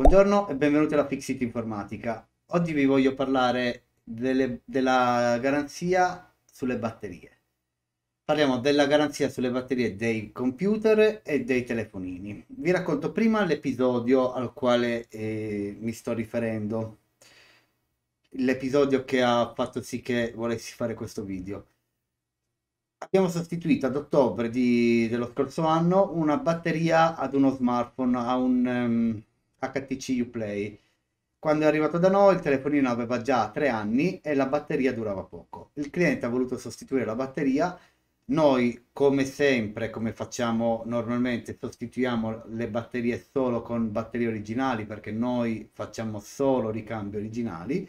Buongiorno e benvenuti alla Fixit Informatica. Oggi vi voglio parlare delle, della garanzia sulle batterie. Parliamo della garanzia sulle batterie dei computer e dei telefonini. Vi racconto prima l'episodio al quale eh, mi sto riferendo, l'episodio che ha fatto sì che volessi fare questo video. Abbiamo sostituito ad ottobre di, dello scorso anno una batteria ad uno smartphone, a un... Um, HTC Uplay. Quando è arrivato da noi il telefonino aveva già tre anni e la batteria durava poco. Il cliente ha voluto sostituire la batteria, noi come sempre, come facciamo normalmente, sostituiamo le batterie solo con batterie originali perché noi facciamo solo ricambi originali.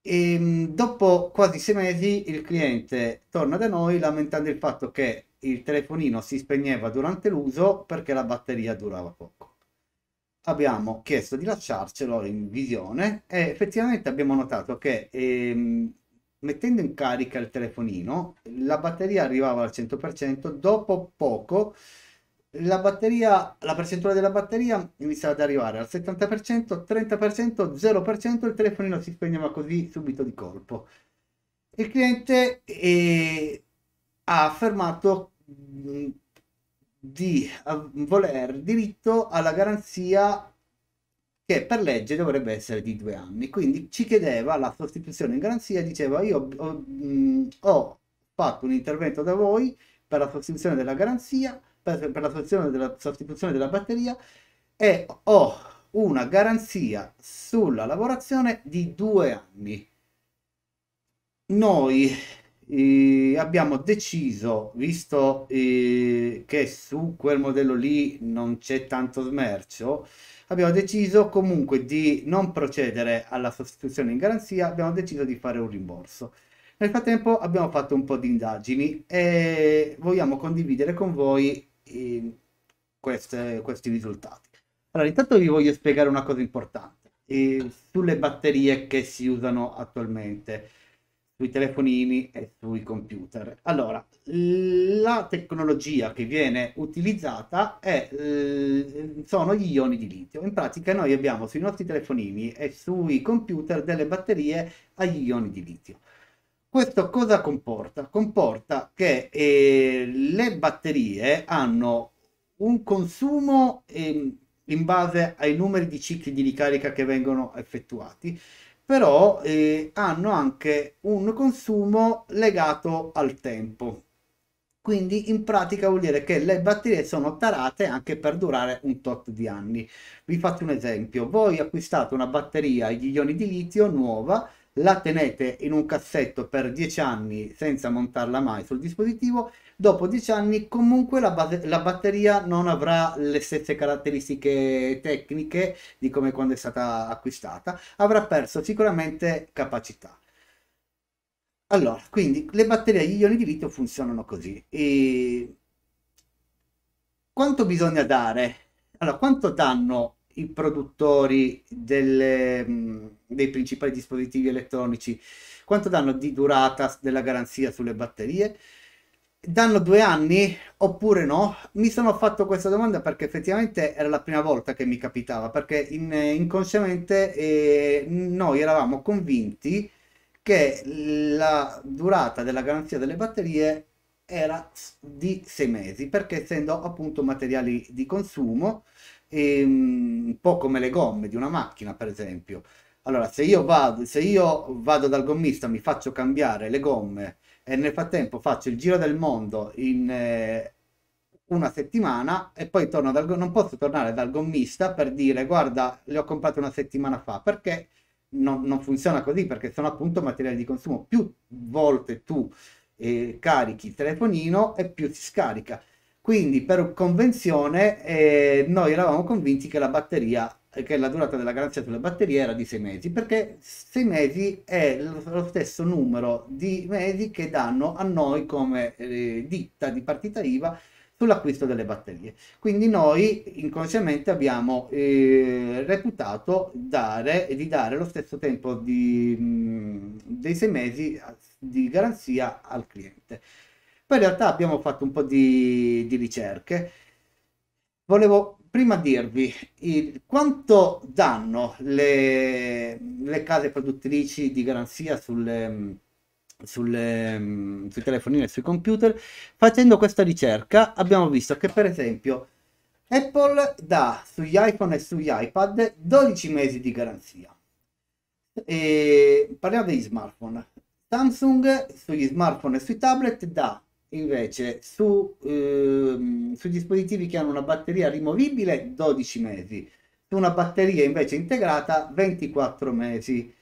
E ehm, dopo quasi sei mesi il cliente torna da noi lamentando il fatto che il telefonino si spegneva durante l'uso perché la batteria durava poco abbiamo chiesto di lasciarcelo in visione e effettivamente abbiamo notato che ehm, mettendo in carica il telefonino la batteria arrivava al 100% dopo poco la batteria la percentuale della batteria iniziava ad arrivare al 70% 30% 0% il telefonino si spegneva così subito di colpo il cliente eh, ha affermato mh, di voler diritto alla garanzia che per legge dovrebbe essere di due anni. Quindi ci chiedeva la sostituzione in garanzia, diceva io ho, ho fatto un intervento da voi per la sostituzione della garanzia, per, per la sostituzione della, sostituzione della batteria e ho una garanzia sulla lavorazione di due anni. Noi eh, abbiamo deciso, visto eh, che su quel modello lì non c'è tanto smercio, abbiamo deciso comunque di non procedere alla sostituzione in garanzia, abbiamo deciso di fare un rimborso. Nel frattempo abbiamo fatto un po' di indagini e vogliamo condividere con voi eh, queste, questi risultati. Allora, intanto vi voglio spiegare una cosa importante eh, sulle batterie che si usano attualmente sui telefonini e sui computer. Allora, la tecnologia che viene utilizzata è, sono gli ioni di litio. In pratica noi abbiamo sui nostri telefonini e sui computer delle batterie agli ioni di litio. Questo cosa comporta? Comporta che eh, le batterie hanno un consumo eh, in base ai numeri di cicli di ricarica che vengono effettuati però eh, hanno anche un consumo legato al tempo. Quindi in pratica vuol dire che le batterie sono tarate anche per durare un tot di anni. Vi faccio un esempio, voi acquistate una batteria agli ioni di litio nuova, la tenete in un cassetto per 10 anni senza montarla mai sul dispositivo dopo 10 anni comunque la, base, la, batteria non avrà le stesse caratteristiche tecniche di come quando è stata acquistata, avrà perso sicuramente capacità. Allora, quindi le batterie agli ioni di litio funzionano così. E... Quanto bisogna dare? Allora, quanto danno i produttori delle, dei principali dispositivi elettronici? Quanto danno di durata della garanzia sulle batterie? danno due anni oppure no? Mi sono fatto questa domanda perché effettivamente era la prima volta che mi capitava, perché in, inconsciamente eh, noi eravamo convinti che la durata della garanzia delle batterie era di sei mesi, perché essendo appunto materiali di consumo, ehm, un po' come le gomme di una macchina per esempio. Allora, se io vado, se io vado dal gommista, mi faccio cambiare le gomme e nel frattempo faccio il giro del mondo in eh, una settimana e poi torno dal non posso tornare dal gommista per dire guarda le ho comprate una settimana fa perché non, non funziona così perché sono appunto materiali di consumo più volte tu eh, carichi il telefonino e più si scarica quindi per convenzione eh, noi eravamo convinti che la batteria che la durata della garanzia sulle batterie era di 6 mesi, perché 6 mesi è lo stesso numero di mesi che danno a noi come eh, ditta di partita IVA sull'acquisto delle batterie. Quindi noi inconsciamente abbiamo eh, reputato dare, di dare lo stesso tempo di, mh, dei 6 mesi di garanzia al cliente. Poi in realtà abbiamo fatto un po' di, di ricerche. Volevo prima dirvi il, quanto danno le, le, case produttrici di garanzia sulle, sulle, sui telefonini e sui computer. Facendo questa ricerca abbiamo visto che per esempio Apple dà sugli iPhone e sugli iPad 12 mesi di garanzia. E parliamo degli smartphone. Samsung sugli smartphone e sui tablet dà invece su, ehm, su dispositivi che hanno una batteria rimovibile 12 mesi, su una batteria invece integrata 24 mesi.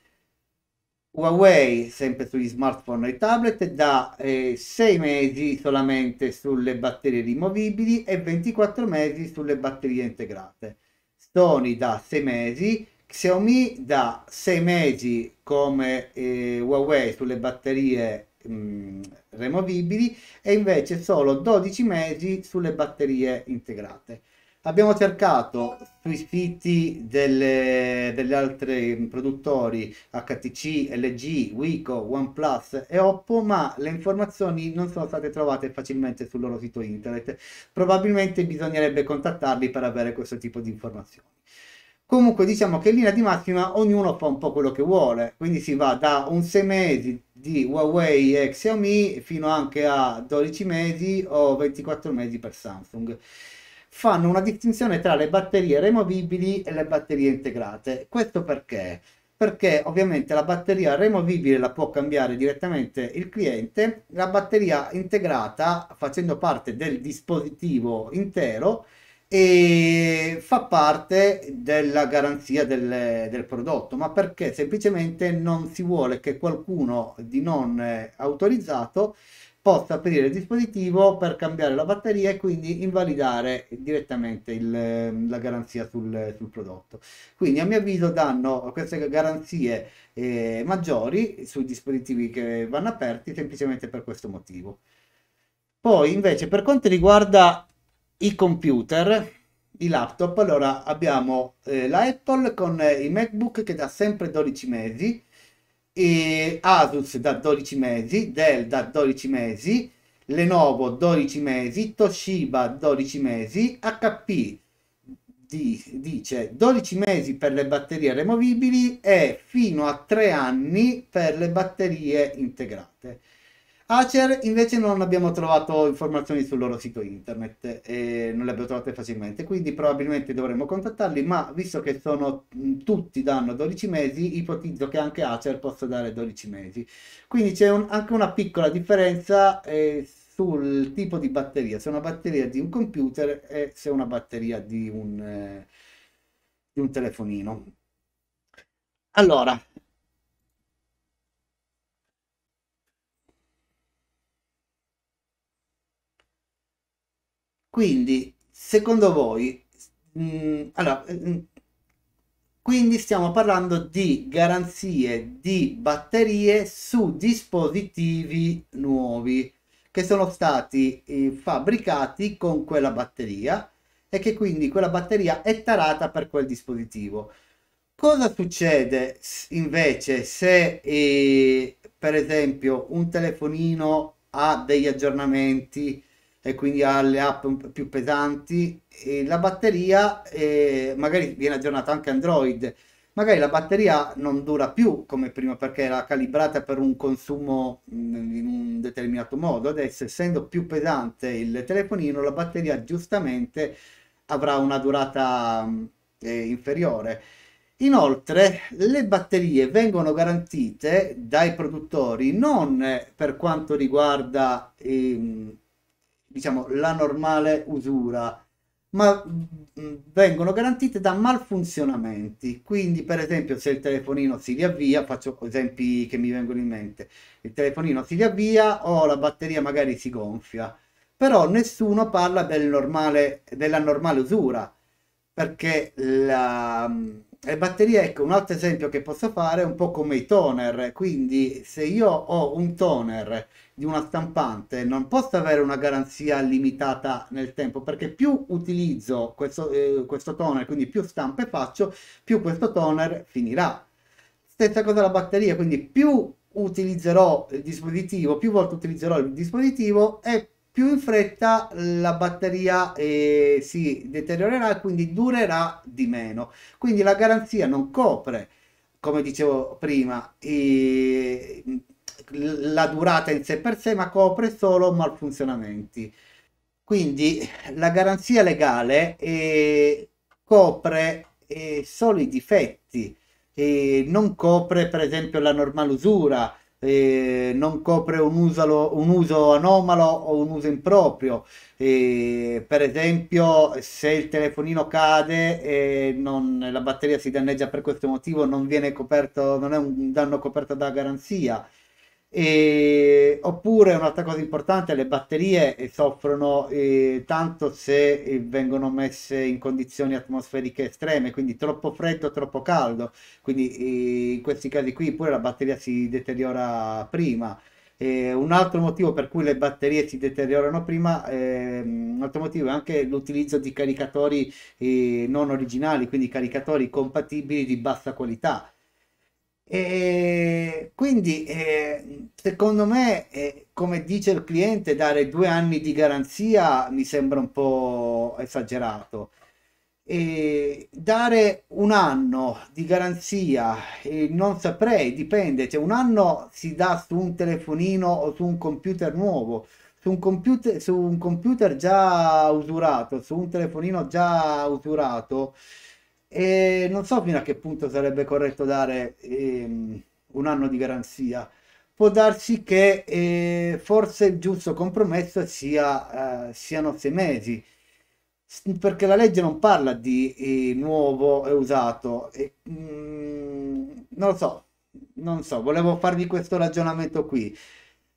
Huawei, sempre sugli smartphone e tablet, da eh, 6 mesi solamente sulle batterie rimovibili e 24 mesi sulle batterie integrate. Sony da 6 mesi, Xiaomi da 6 mesi come eh, Huawei sulle batterie mh, mm, removibili e invece solo 12 mesi sulle batterie integrate. Abbiamo cercato sui siti delle, degli altri produttori HTC, LG, Wico, OnePlus e Oppo, ma le informazioni non sono state trovate facilmente sul loro sito internet. Probabilmente bisognerebbe contattarli per avere questo tipo di informazioni. Comunque diciamo che in linea di massima ognuno fa un po' quello che vuole, quindi si va da un 6 mesi di Huawei e Xiaomi fino anche a 12 mesi o 24 mesi per Samsung fanno una distinzione tra le batterie removibili e le batterie integrate. Questo perché? Perché ovviamente la batteria removibile la può cambiare direttamente il cliente, la batteria integrata facendo parte del dispositivo intero e fa parte della garanzia del, del, prodotto, ma perché semplicemente non si vuole che qualcuno di non eh, autorizzato possa aprire il dispositivo per cambiare la batteria e quindi invalidare direttamente il, ehm, la garanzia sul, sul, prodotto. Quindi a mio avviso danno queste garanzie eh, maggiori sui dispositivi che vanno aperti semplicemente per questo motivo. Poi invece per quanto riguarda i computer, i laptop, allora abbiamo eh, la Apple con eh, i MacBook che da sempre 12 mesi, e Asus da 12 mesi, Dell da 12 mesi, Lenovo 12 mesi, Toshiba 12 mesi, HP di, dice 12 mesi per le batterie removibili e fino a 3 anni per le batterie integrate. Acer invece non abbiamo trovato informazioni sul loro sito internet e non le abbiamo trovate facilmente, quindi probabilmente dovremmo contattarli, ma visto che sono, mm, tutti danno 12 mesi, ipotizzo che anche Acer possa dare 12 mesi. Quindi c'è un, anche una piccola differenza eh, sul tipo di batteria, se una batteria di un computer e se una batteria di un, eh, di un telefonino. Allora, Quindi, secondo voi, mh, mm, allora, mh, mm, quindi stiamo parlando di garanzie di batterie su dispositivi nuovi che sono stati eh, fabbricati con quella batteria e che quindi quella batteria è tarata per quel dispositivo. Cosa succede invece se eh, per esempio un telefonino ha degli aggiornamenti e quindi ha le app più pesanti e la batteria eh, magari viene aggiornata anche Android magari la batteria non dura più come prima perché era calibrata per un consumo mm, in un determinato modo adesso essendo più pesante il telefonino la batteria giustamente avrà una durata mm, eh, inferiore Inoltre le batterie vengono garantite dai produttori non per quanto riguarda ehm, diciamo, la normale usura, ma mm, vengono garantite da malfunzionamenti. Quindi, per esempio, se il telefonino si riavvia, faccio esempi che mi vengono in mente, il telefonino si riavvia o la batteria magari si gonfia, però nessuno parla del normale, della normale usura, perché la mm, e batteria, ecco, un altro esempio che posso fare è un po' come i toner, quindi se io ho un toner di una stampante non posso avere una garanzia limitata nel tempo, perché più utilizzo questo, eh, questo toner, quindi più stampe faccio, più questo toner finirà. Stessa cosa la batteria, quindi più utilizzerò il dispositivo, più volte utilizzerò il dispositivo e più in fretta la batteria eh, si deteriorerà e quindi durerà di meno. Quindi la garanzia non copre, come dicevo prima, eh, la durata in sé per sé, ma copre solo malfunzionamenti. Quindi la garanzia legale eh, copre eh, solo i difetti, eh, non copre per esempio la normale usura, eh, non copre un, usalo, un, uso anomalo o un uso improprio. Eh, per esempio, se il telefonino cade e non, la batteria si danneggia per questo motivo, non, coperto, non è un danno coperto da garanzia. E, oppure un'altra cosa importante, le batterie eh, soffrono eh, tanto se eh, vengono messe in condizioni atmosferiche estreme, quindi troppo freddo, troppo caldo, quindi eh, in questi casi qui pure la batteria si deteriora prima. un altro motivo per cui le batterie si deteriorano prima, ehm, un altro motivo è anche l'utilizzo di caricatori eh, non originali, quindi caricatori compatibili di bassa qualità e quindi eh, secondo me, eh, come dice il cliente, dare due anni di garanzia mi sembra un po' esagerato. E dare un anno di garanzia, eh, non saprei, dipende, cioè un anno si dà su un telefonino o su un computer nuovo, su un computer, su un computer già usurato, su un telefonino già usurato e non so fino a che punto sarebbe corretto dare ehm, un anno di garanzia. Può darsi che eh, forse il giusto compromesso sia, eh, siano sei mesi, perché la legge non parla di eh, nuovo e usato. E, mm, non lo so, non so, volevo farvi questo ragionamento qui.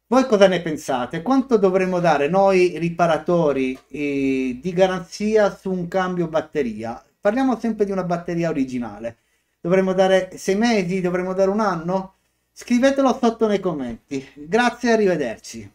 Voi cosa ne pensate? Quanto dovremmo dare noi riparatori eh, di garanzia su un cambio batteria? Parliamo sempre di una batteria originale. Dovremmo dare sei mesi, dovremmo dare un anno? Scrivetelo sotto nei commenti. Grazie e arrivederci.